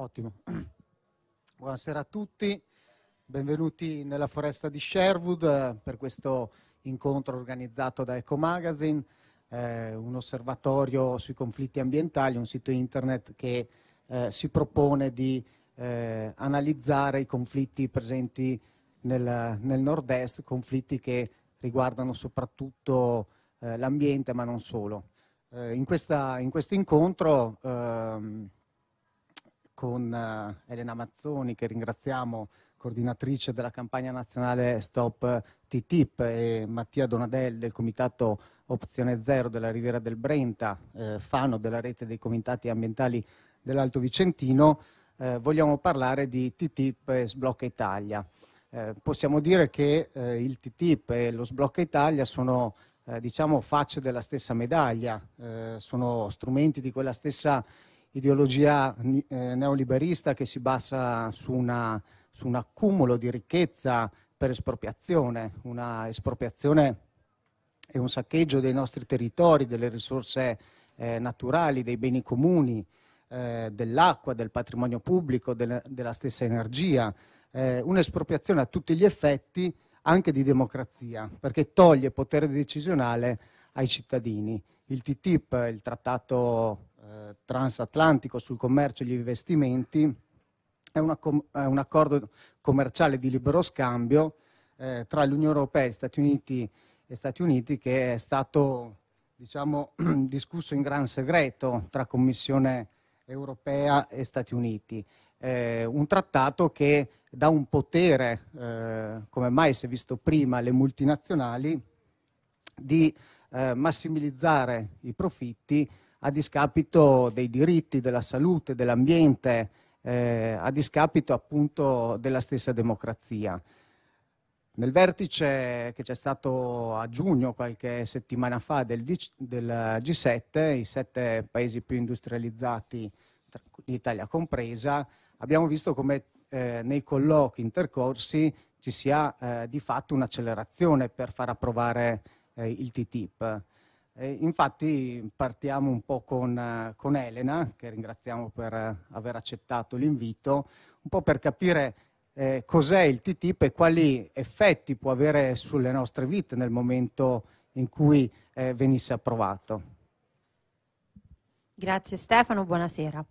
Ottimo. Buonasera a tutti, benvenuti nella foresta di Sherwood eh, per questo incontro organizzato da Eco Magazine, eh, un osservatorio sui conflitti ambientali, un sito internet che eh, si propone di eh, analizzare i conflitti presenti nel, nel nord-est, conflitti che riguardano soprattutto eh, l'ambiente ma non solo. Eh, in, in, questo incontro ehm, con eh, Elena Mazzoni, che ringraziamo, coordinatrice della campagna nazionale Stop TTIP, e Mattia Donadel del Comitato Opzione Zero della Riviera del Brenta, eh, fano della rete dei comitati ambientali dell'Alto Vicentino, eh, vogliamo parlare di TTIP e Sblocca Italia. Eh, possiamo dire che eh, il TTIP e lo Sblocca Italia sono eh, diciamo facce della stessa medaglia, eh, sono strumenti di quella stessa ideologia eh, neoliberista che si basa su, una, su un accumulo di ricchezza per espropriazione, una espropriazione e un saccheggio dei nostri territori, delle risorse eh, naturali, dei beni comuni, eh, dell'acqua, del patrimonio pubblico, del, della stessa energia, eh, un'espropriazione a tutti gli effetti anche di democrazia, perché toglie potere decisionale ai cittadini. Il TTIP, il trattato eh, transatlantico sul commercio e gli investimenti, è, una, è un accordo commerciale di libero scambio eh, tra l'Unione Europea e Stati Uniti e Stati Uniti che è stato diciamo, discusso in gran segreto tra Commissione europea e Stati Uniti. Eh, un trattato che dà un potere, eh, come mai si è visto prima, alle multinazionali di eh, massimizzare i profitti a discapito dei diritti, della salute, dell'ambiente, eh, a discapito appunto della stessa democrazia. Nel vertice che c'è stato a giugno, qualche settimana fa, del, G7, i sette paesi più industrializzati, l'Italia compresa, abbiamo visto come eh, nei colloqui intercorsi ci sia eh, di fatto un'accelerazione per far approvare eh, il TTIP. Eh, infatti partiamo un po' con, eh, con, Elena, che ringraziamo per eh, aver accettato l'invito, un po' per capire eh, cos'è il TTIP e quali effetti può avere sulle nostre vite nel momento in cui eh, venisse approvato. Grazie Stefano, buonasera.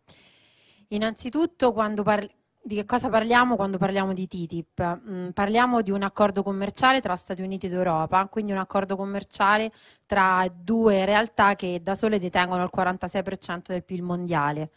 Innanzitutto, quando, par- di che cosa parliamo quando parliamo di TTIP? Mm, parliamo di un accordo commerciale tra Stati Uniti ed Europa, quindi un accordo commerciale tra due realtà che da sole detengono il 46% del PIL mondiale.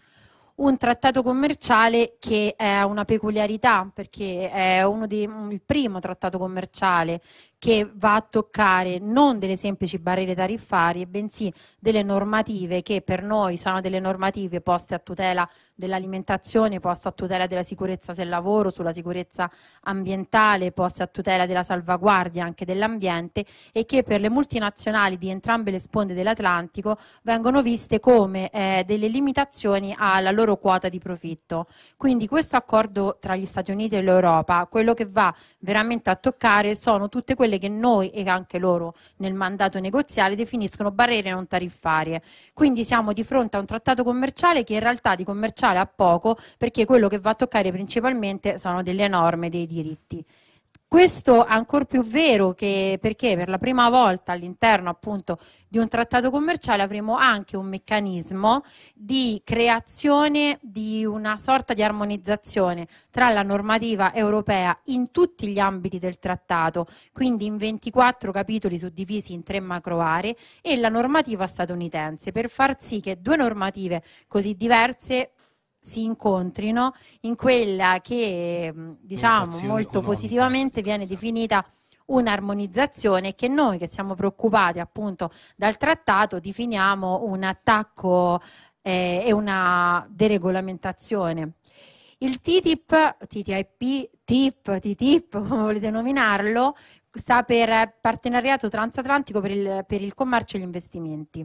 Un trattato commerciale che è una peculiarità perché è dei, il primo trattato commerciale che va a toccare non delle semplici barriere tariffarie, bensì delle normative che per noi sono delle normative poste a tutela dell'alimentazione, poste a tutela della sicurezza del lavoro, sulla sicurezza ambientale, poste a tutela della salvaguardia anche dell'ambiente e che per le multinazionali di entrambe le sponde dell'Atlantico vengono viste come eh, delle limitazioni alla loro quota di profitto. Quindi questo accordo tra gli Stati Uniti e l'Europa, quello che va veramente a toccare sono tutte quelle quelle che noi e anche loro nel mandato negoziale definiscono barriere non tariffarie. Quindi siamo di fronte a un trattato commerciale che in realtà di commerciale ha poco perché quello che va a toccare principalmente sono delle norme dei diritti. Questo è ancor più vero che, perché per la prima volta all'interno appunto di un trattato commerciale avremo anche un meccanismo di creazione di una sorta di armonizzazione tra la normativa europea in tutti gli ambiti del trattato, quindi in 24 capitoli suddivisi in tre macro aree e la normativa statunitense per far sì che due normative così diverse si incontrino in quella che mm, diciamo molto positivamente viene esatto. definita un'armonizzazione che noi che siamo preoccupati appunto dal trattato definiamo un attacco eh, e una deregolamentazione. Il TTIP, TTIP, TIP, TTIP, come volete nominarlo, sta per Partenariato Transatlantico per il, per il Commercio e gli Investimenti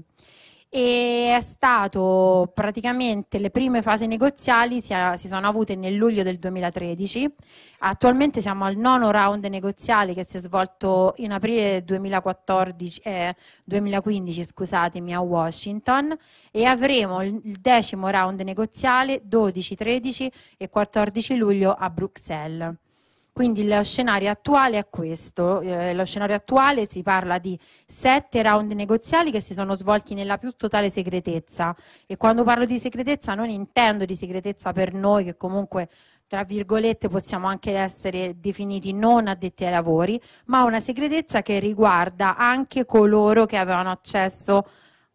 e è stato praticamente le prime fasi negoziali si, ha, si, sono avute nel luglio del 2013. Attualmente siamo al nono round negoziale che si è svolto in aprile 2014, eh, 2015 scusatemi, a Washington e avremo il decimo round negoziale 12, 13 e 14 luglio a Bruxelles. Quindi lo scenario attuale è questo, eh, lo scenario attuale si parla di sette round negoziali che si sono svolti nella più totale segretezza e quando parlo di segretezza non intendo di segretezza per noi che comunque tra virgolette possiamo anche essere definiti non addetti ai lavori, ma una segretezza che riguarda anche coloro che avevano accesso a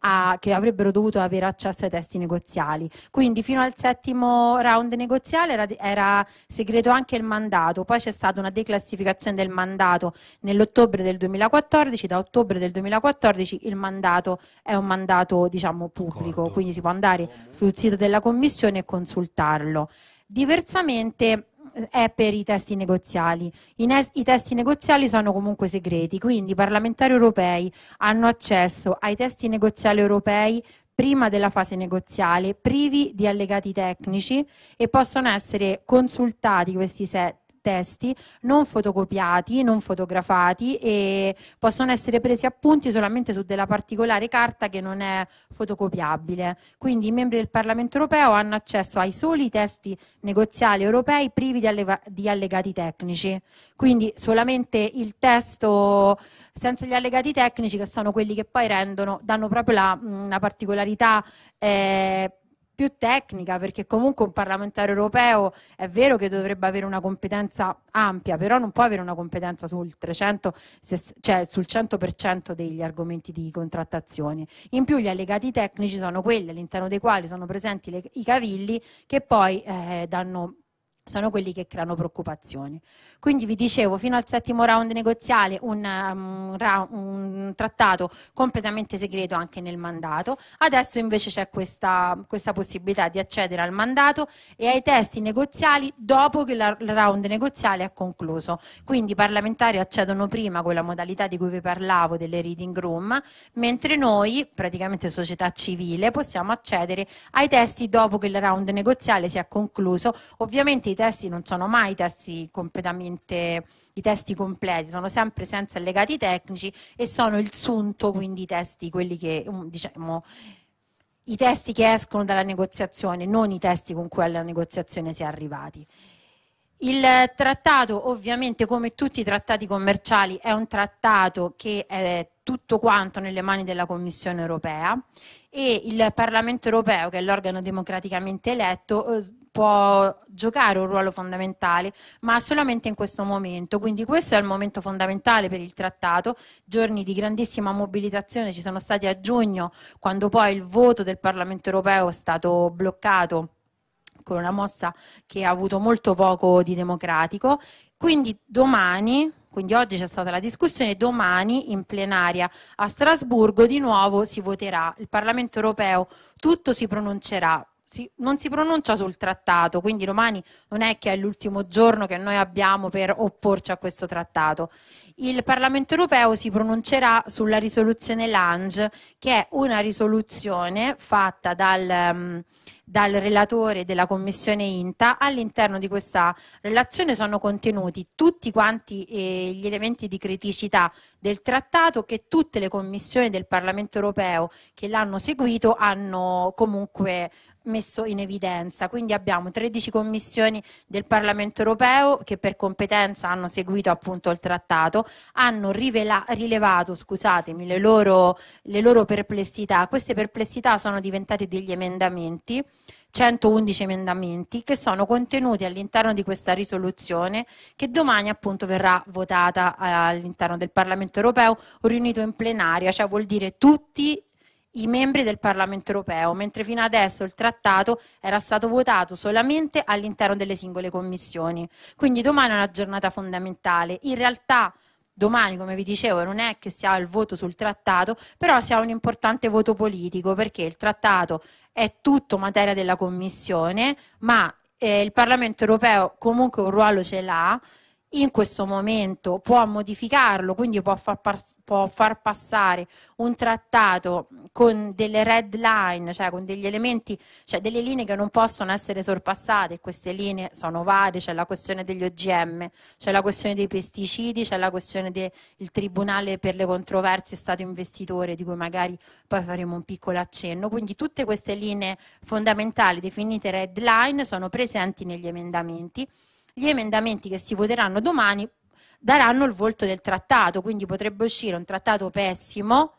a, che avrebbero dovuto avere accesso ai testi negoziali. Quindi fino al settimo round negoziale era, era segreto anche il mandato, poi c'è stata una declassificazione del mandato nell'ottobre del 2014, da ottobre del 2014 il mandato è un mandato diciamo pubblico, Cordo. quindi si può andare sul sito della Commissione e consultarlo. Diversamente è per i testi negoziali. I, ne- I, testi negoziali sono comunque segreti, quindi i parlamentari europei hanno accesso ai testi negoziali europei prima della fase negoziale, privi di allegati tecnici e possono essere consultati questi, set, testi non fotocopiati, non fotografati e possono essere presi appunti solamente su della particolare carta che non è fotocopiabile. Quindi i membri del Parlamento europeo hanno accesso ai soli testi negoziali europei privi di, alle di allegati tecnici. Quindi solamente il testo senza gli allegati tecnici che sono quelli che poi rendono, danno proprio la, una particolarità eh, più tecnica, perché comunque un parlamentare europeo è vero che dovrebbe avere una competenza ampia, però non può avere una competenza sul, 300, cioè sul 100% degli argomenti di contrattazione. In più gli allegati tecnici sono quelli all'interno dei quali sono presenti le, i cavilli che poi eh, danno sono quelli che creano preoccupazioni. Quindi vi dicevo, fino al settimo round negoziale un, um, un trattato completamente segreto anche nel mandato, adesso invece c'è questa, questa, possibilità di accedere al mandato e ai testi negoziali dopo che la, il round negoziale è concluso. Quindi i parlamentari accedono prima con la modalità di cui vi parlavo delle reading room, mentre noi, praticamente società civile, possiamo accedere ai testi dopo che il round negoziale si è concluso. Ovviamente i testi non sono mai testi completamente i testi completi, sono sempre senza legati tecnici e sono il sunto, quindi i testi, quelli che um, diciamo i testi che escono dalla negoziazione, non i testi con cui alla negoziazione si è arrivati. Il trattato, ovviamente, come tutti i trattati commerciali, è un trattato che è tutto quanto nelle mani della Commissione europea e il Parlamento europeo, che è l'organo democraticamente eletto, eh, può giocare un ruolo fondamentale, ma solamente in questo momento. Quindi questo è il momento fondamentale per il trattato, giorni di grandissima mobilitazione ci sono stati a giugno, quando poi il voto del Parlamento europeo è stato bloccato con una mossa che ha avuto molto poco di democratico. Quindi domani quindi oggi c'è stata la discussione, domani in plenaria a Strasburgo di nuovo si voterà. Il Parlamento europeo tutto si pronuncerà si, non si pronuncia sul trattato, quindi domani non è che è l'ultimo giorno che noi abbiamo per opporci a questo trattato. Il Parlamento europeo si pronuncerà sulla risoluzione Lange, che è una risoluzione fatta dal, mm, dal relatore della Commissione INTA. All'interno di questa relazione sono contenuti tutti quanti eh, gli elementi di criticità del trattato che tutte le commissioni del Parlamento europeo che l'hanno seguito hanno comunque messo in evidenza. Quindi abbiamo 13 commissioni del Parlamento europeo che per competenza hanno seguito appunto il trattato, hanno rivela- rilevato scusatemi, le, loro, le loro perplessità. Queste perplessità sono diventate degli emendamenti. 111 emendamenti che sono contenuti all'interno di questa risoluzione che domani appunto verrà votata eh, all'interno del Parlamento europeo riunito in plenaria, cioè vuol dire tutti i membri del Parlamento europeo, mentre fino adesso il trattato era stato votato solamente all'interno delle singole commissioni. Quindi domani è una giornata fondamentale. In realtà domani, come vi dicevo, non è che si ha il voto sul trattato, però si ha un importante voto politico perché il trattato è tutto materia della Commissione, ma eh, il Parlamento europeo comunque un ruolo ce l'ha in questo momento può modificarlo, quindi può far, pass- può far, passare un trattato con delle red line, cioè con degli elementi, cioè delle linee che non possono essere sorpassate, queste linee sono varie, c'è la questione degli OGM, c'è la questione dei pesticidi, c'è la questione del Tribunale per le controversie Stato investitore, di cui magari poi faremo un piccolo accenno, quindi tutte queste linee fondamentali definite red line sono presenti negli emendamenti gli emendamenti che si voteranno domani daranno il volto del trattato, quindi potrebbe uscire un trattato pessimo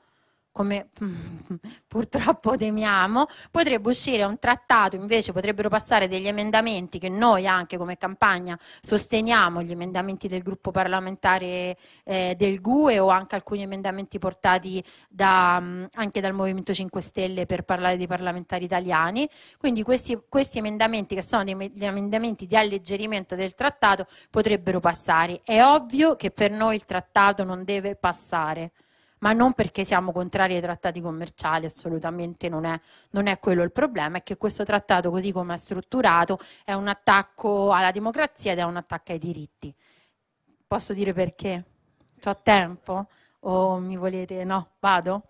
come purtroppo temiamo, potrebbe uscire un trattato, invece potrebbero passare degli emendamenti che noi anche come campagna sosteniamo, gli emendamenti del gruppo parlamentare eh, del GUE o anche alcuni emendamenti portati da, mm, anche dal Movimento 5 Stelle per parlare dei parlamentari italiani. Quindi questi, questi emendamenti che sono degli emendamenti di alleggerimento del trattato potrebbero passare. È ovvio che per noi il trattato non deve passare ma non perché siamo contrari ai trattati commerciali, assolutamente non è, non è quello il problema, è che questo trattato così come è strutturato è un attacco alla democrazia ed è un attacco ai diritti. Posso dire perché? Ho tempo? O mi volete? No, vado?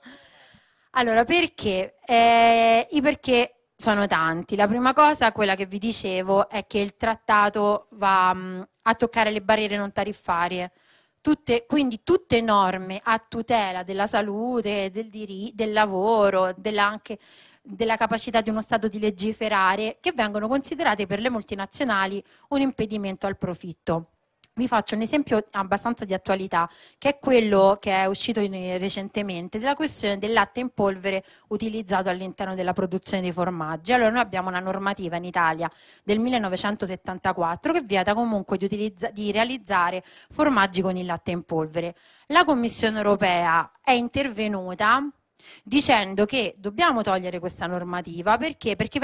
Allora, perché? Eh, I perché sono tanti. La prima cosa, quella che vi dicevo, è che il trattato va mm, a toccare le barriere non tariffarie Tutte, quindi tutte norme a tutela della salute, del, diri- del lavoro, della, anche della capacità di uno Stato di legiferare, che vengono considerate per le multinazionali un impedimento al profitto vi faccio un esempio abbastanza di attualità, che è quello che è uscito recentemente, della questione del latte in polvere utilizzato all'interno della produzione dei formaggi. Allora, noi abbiamo una normativa in Italia del 1974 che vieta comunque di, utilizza, di realizzare formaggi con il latte in polvere. La Commissione europea è intervenuta dicendo che dobbiamo togliere questa normativa perché, perché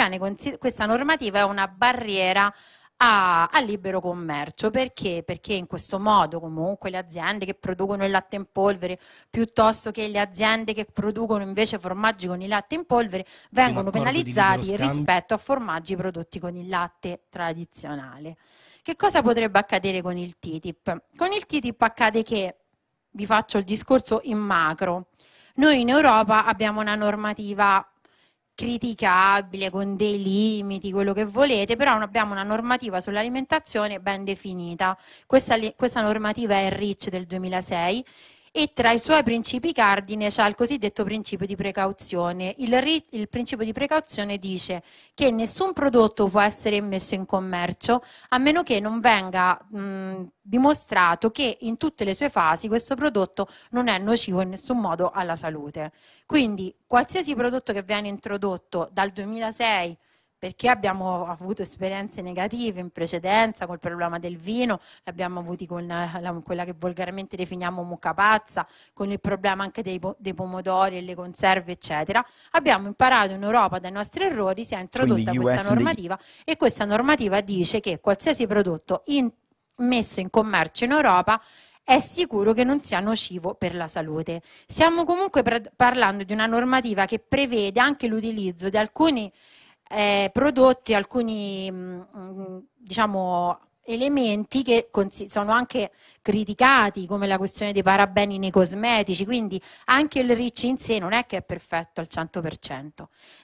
questa normativa è una barriera a, a, libero commercio. Perché? Perché in questo modo comunque le aziende che producono il latte in polvere piuttosto che le aziende che producono invece formaggi con il latte in polvere vengono penalizzati rispetto a formaggi prodotti con il latte tradizionale. Che cosa potrebbe accadere con il TTIP? Con il TTIP accade che, vi faccio il discorso in macro, noi in Europa abbiamo una normativa criticabile, con dei limiti, quello che volete, però abbiamo una normativa sull'alimentazione ben definita. Questa, questa normativa è RIC del 2006 e tra i suoi principi cardine c'è il cosiddetto principio di precauzione. Il, il, principio di precauzione dice che nessun prodotto può essere messo in commercio a meno che non venga mh, dimostrato che in tutte le sue fasi questo prodotto non è nocivo in nessun modo alla salute. Quindi qualsiasi prodotto che viene introdotto dal 2006 perché abbiamo avuto esperienze negative in precedenza col problema del vino, abbiamo avuto con la, quella che volgarmente definiamo mucca pazza, con il problema anche dei, dei pomodori e le conserve, eccetera. Abbiamo imparato in Europa dai nostri errori, si è introdotta questa normativa e questa normativa dice che qualsiasi prodotto in, messo in commercio in Europa è sicuro che non sia nocivo per la salute. Stiamo comunque parlando di una normativa che prevede anche l'utilizzo di alcuni eh, prodotti alcuni mm, mm, diciamo, elementi che sono anche criticati come la questione dei parabeni nei cosmetici, quindi anche il RIC in sé non è che è perfetto al 100%.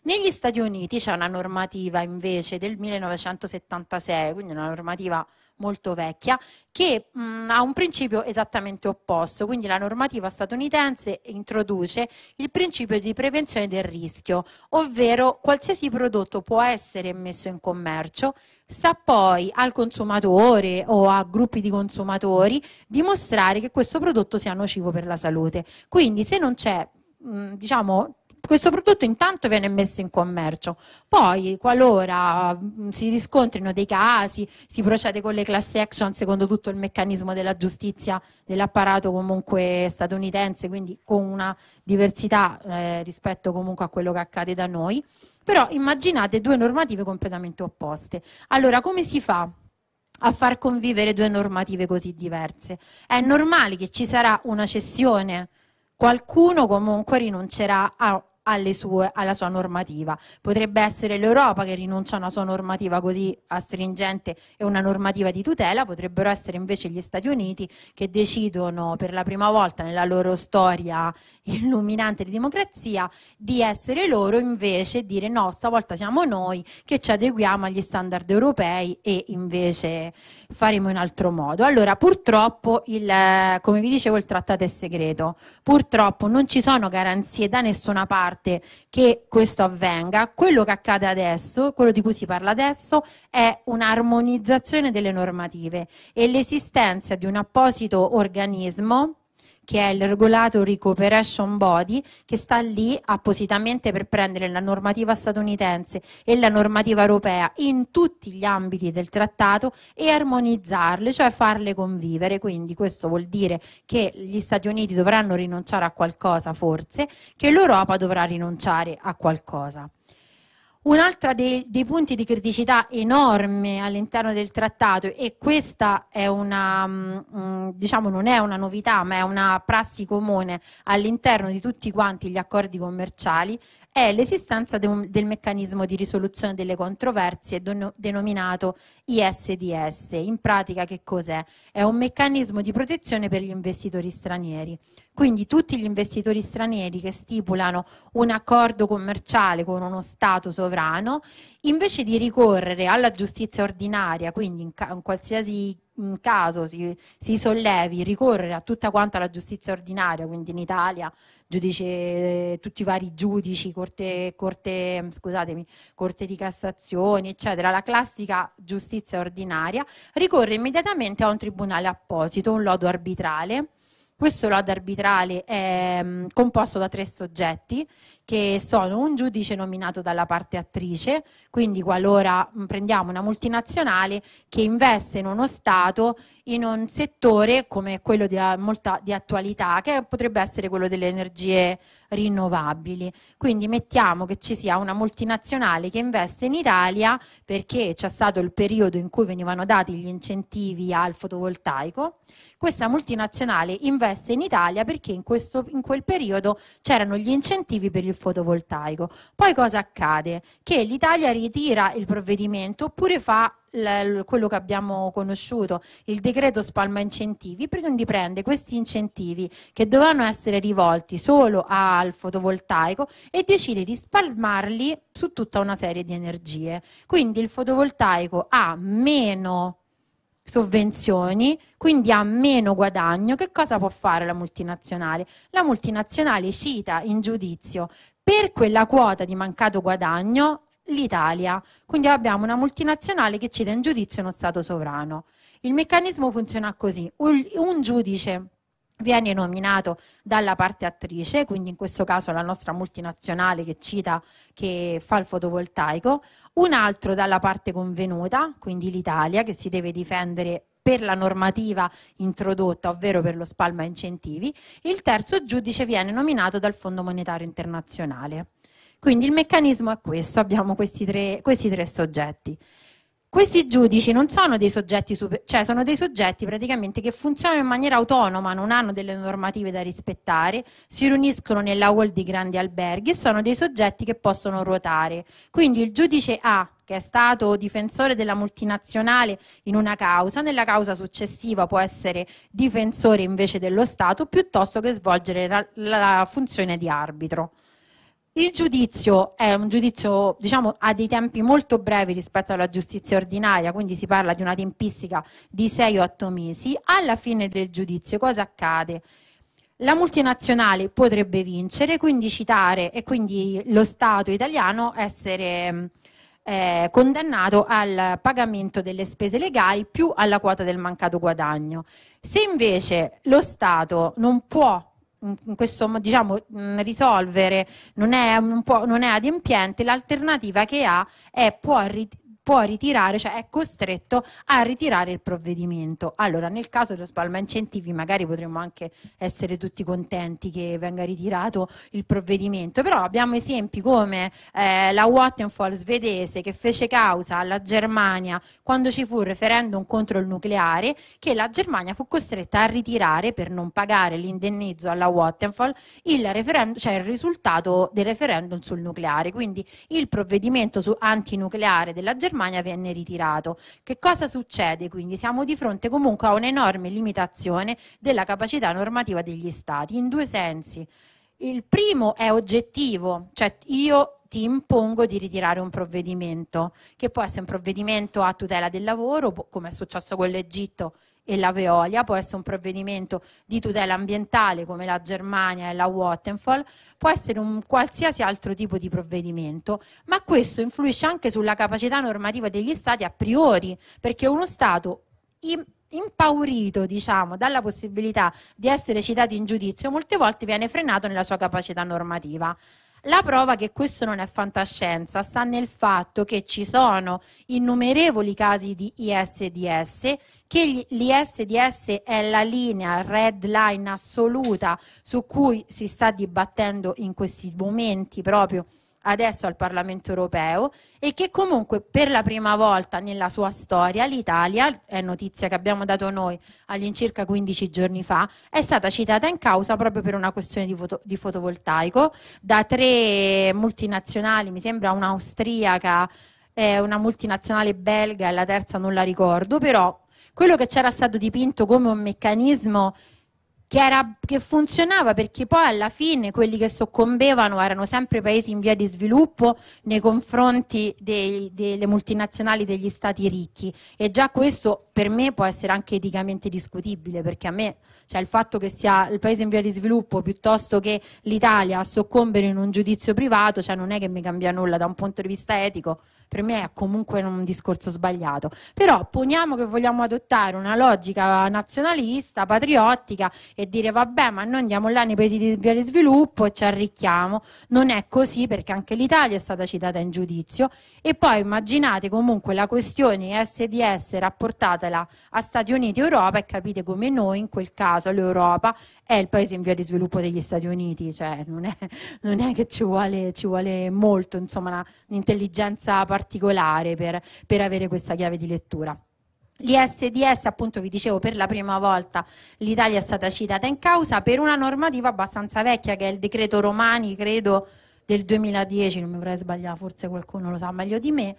Negli Stati Uniti c'è una normativa invece del 1976, quindi una normativa molto vecchia, che mh, mm, ha un principio esattamente opposto. Quindi la normativa statunitense introduce il principio di prevenzione del rischio, ovvero qualsiasi prodotto può essere messo in commercio, sta poi al consumatore o a gruppi di consumatori dimostrare che questo prodotto sia nocivo per la salute. Quindi se non c'è mm, diciamo questo prodotto intanto viene messo in commercio, poi qualora mm, si riscontrino dei casi si procede con le class action secondo tutto il meccanismo della giustizia dell'apparato comunque statunitense, quindi con una diversità eh, rispetto comunque a quello che accade da noi. Però immaginate due normative completamente opposte. Allora come si fa? a far convivere due normative così diverse. È normale che ci sarà una cessione, qualcuno comunque rinuncerà a sue, alla sua normativa. Potrebbe essere l'Europa che rinuncia a una sua normativa così astringente e una normativa di tutela, potrebbero essere invece gli Stati Uniti che decidono per la prima volta nella loro storia illuminante di democrazia di essere loro invece e dire no, stavolta siamo noi che ci adeguiamo agli standard europei e invece faremo in altro modo. Allora, purtroppo, il, come vi dicevo, il trattato è segreto. Purtroppo non ci sono garanzie da nessuna parte parte che questo avvenga. Quello che accade adesso, quello di cui si parla adesso, è un'armonizzazione delle normative e l'esistenza di un apposito organismo che è il Regulatory Cooperation body che sta lì appositamente per prendere la normativa statunitense e la normativa europea in tutti gli ambiti del trattato e armonizzarle, cioè farle convivere. Quindi questo vuol dire che gli Stati Uniti dovranno rinunciare a qualcosa forse, che l'Europa dovrà rinunciare a qualcosa. Un altro dei, dei, punti di criticità enorme all'interno del trattato, e questa è una, mm, mm, diciamo non è una novità, ma è una prassi comune all'interno di tutti quanti gli accordi commerciali, è l'esistenza de, del meccanismo di risoluzione delle controversie don, denominato ISDS. In pratica che cos'è? È un meccanismo di protezione per gli investitori stranieri. Quindi tutti gli investitori stranieri che stipulano un accordo commerciale con uno Stato sovrano, invece di ricorrere alla giustizia ordinaria, quindi in, ca- in qualsiasi mm, caso si, si, sollevi ricorrere a tutta quanta la giustizia ordinaria, quindi in Italia giudice, eh, tutti i vari giudici, corte, corte, mm, scusatemi, corte di Cassazione, eccetera, la classica giustizia ordinaria, ricorre immediatamente a un tribunale apposito, un lodo arbitrale questo lodo arbitrale è mm, composto da tre soggetti che sono un giudice nominato dalla parte attrice, quindi qualora mm, prendiamo una multinazionale che investe in uno Stato in un settore come quello di, eh, molta, di attualità, che potrebbe essere quello delle energie rinnovabili. Quindi mettiamo che ci sia una multinazionale che investe in Italia perché c'è stato il periodo in cui venivano dati gli incentivi al fotovoltaico. Questa multinazionale investe in Italia perché in, questo, in quel periodo c'erano gli incentivi per il il fotovoltaico. Poi cosa accade? Che l'Italia ritira il provvedimento oppure fa quello che abbiamo conosciuto, il decreto spalma incentivi, quindi prende questi incentivi che dovevano essere rivolti solo al fotovoltaico e decide di spalmarli su tutta una serie di energie. Quindi il fotovoltaico ha meno sovvenzioni, quindi ha meno guadagno, che cosa può fare la multinazionale? La multinazionale cita in giudizio per quella quota di mancato guadagno l'Italia. Quindi abbiamo una multinazionale che cita in giudizio uno Stato sovrano. Il meccanismo funziona così. Un giudice viene nominato dalla parte attrice, quindi in questo caso la nostra multinazionale che cita che fa il fotovoltaico, un altro dalla parte convenuta, quindi l'Italia che si deve difendere per la normativa introdotta, ovvero per lo spalma incentivi, il terzo giudice viene nominato dal Fondo Monetario Internazionale. Quindi il meccanismo è questo, abbiamo questi tre, questi tre soggetti. Questi giudici non sono dei soggetti, super, cioè sono dei soggetti praticamente che funzionano in maniera autonoma, non hanno delle normative da rispettare, si riuniscono nella hall di grandi alberghi e sono dei soggetti che possono ruotare. Quindi il giudice A che è stato difensore della multinazionale in una causa, nella causa successiva può essere difensore invece dello Stato piuttosto che svolgere la, la funzione di arbitro. Il giudizio è un giudizio, diciamo, ha dei tempi molto brevi rispetto alla giustizia ordinaria, quindi si parla di una tempistica di 6 8 mesi. Alla fine del giudizio cosa accade? La multinazionale potrebbe vincere, quindi citare e quindi lo Stato italiano essere eh, condannato al pagamento delle spese legali più alla quota del mancato guadagno. Se invece lo Stato non può Mm, in questo, diciamo, mm, risolvere non è, non, può, non è adempiente, l'alternativa che ha è può ritirare può ritirare, cioè è costretto a ritirare il provvedimento. Allora, nel caso dello spalma incentivi, magari potremmo anche essere tutti contenti che venga ritirato il provvedimento, però abbiamo esempi come eh, la Wattenfall svedese che fece causa alla Germania quando ci fu il referendum contro il nucleare, che la Germania fu costretta a ritirare per non pagare l'indennizzo alla Wattenfall il, cioè il risultato del referendum sul nucleare. Quindi il provvedimento antinucleare della Germania Germania venne ritirato. Che cosa succede quindi? Siamo di fronte comunque a un'enorme limitazione della capacità normativa degli Stati in due sensi. Il primo è oggettivo, cioè io ti impongo di ritirare un provvedimento, che può essere un provvedimento a tutela del lavoro, come è successo con l'Egitto e la Veolia, può essere un provvedimento di tutela ambientale come la Germania e la Wattenfall, può essere un qualsiasi altro tipo di provvedimento, ma questo influisce anche sulla capacità normativa degli Stati a priori, perché uno Stato impaurito diciamo, dalla possibilità di essere citato in giudizio, molte volte viene frenato nella sua capacità normativa. La prova che questo non è fantascienza sta nel fatto che ci sono innumerevoli casi di ISDS, che l'ISDS è la linea red line assoluta su cui si sta dibattendo in questi momenti proprio adesso al Parlamento europeo e che comunque per la prima volta nella sua storia l'Italia, è notizia che abbiamo dato noi all'incirca 15 giorni fa, è stata citata in causa proprio per una questione di, foto, di fotovoltaico da tre multinazionali, mi sembra un'austriaca, eh, una multinazionale belga e la terza non la ricordo, però quello che c'era stato dipinto come un meccanismo che, era, che, funzionava perché poi alla fine quelli che soccombevano erano sempre paesi in via di sviluppo nei confronti dei, delle multinazionali degli stati ricchi e già questo per me può essere anche eticamente discutibile, perché a me cioè il fatto che sia il paese in via di sviluppo piuttosto che l'Italia a soccombere in un giudizio privato, cioè non è che mi cambia nulla da un punto di vista etico, per me è comunque un discorso sbagliato. Però poniamo che vogliamo adottare una logica nazionalista, patriottica e dire vabbè ma noi andiamo là nei paesi di via di sviluppo e ci arricchiamo, non è così perché anche l'Italia è stata citata in giudizio e poi immaginate comunque la questione SDS rapportata confrontatela a Stati Uniti e Europa e capite come noi in quel caso l'Europa è il paese in via di sviluppo degli Stati Uniti, cioè non è, non è che ci vuole, ci vuole, molto, insomma, un'intelligenza particolare per, per avere questa chiave di lettura. L'ISDS, appunto vi dicevo, per la prima volta l'Italia è stata citata in causa per una normativa abbastanza vecchia che è il decreto Romani, credo del 2010, non mi vorrei sbagliare, forse qualcuno lo sa meglio di me,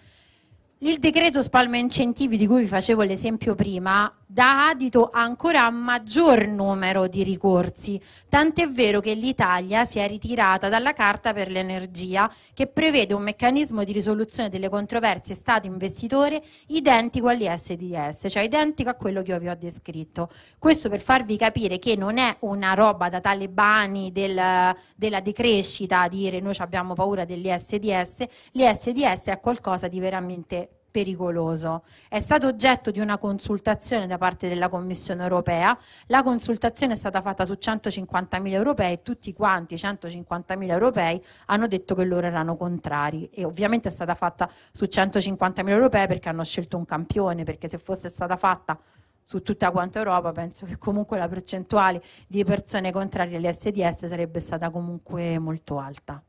il decreto spalma incentivi di cui vi facevo l'esempio prima dà adito a ancora maggior numero di ricorsi, tant'è vero che l'Italia si è ritirata dalla Carta per l'Energia che prevede un meccanismo di risoluzione delle controversie Stato-investitore identico all'ISDS, cioè identico a quello che io vi ho descritto. Questo per farvi capire che non è una roba da talebani del, della decrescita, dire noi abbiamo paura dell'ISDS, l'ISDS è qualcosa di veramente pericoloso. È stato oggetto di una consultazione da parte della Commissione europea, la consultazione è stata fatta su 150.000 europei e tutti quanti, 150.000 europei, hanno detto che loro erano contrari e ovviamente è stata fatta su 150.000 europei perché hanno scelto un campione, perché se fosse stata fatta su tutta quanta Europa, penso che comunque la percentuale di persone contrarie all'SDS sarebbe stata comunque molto alta.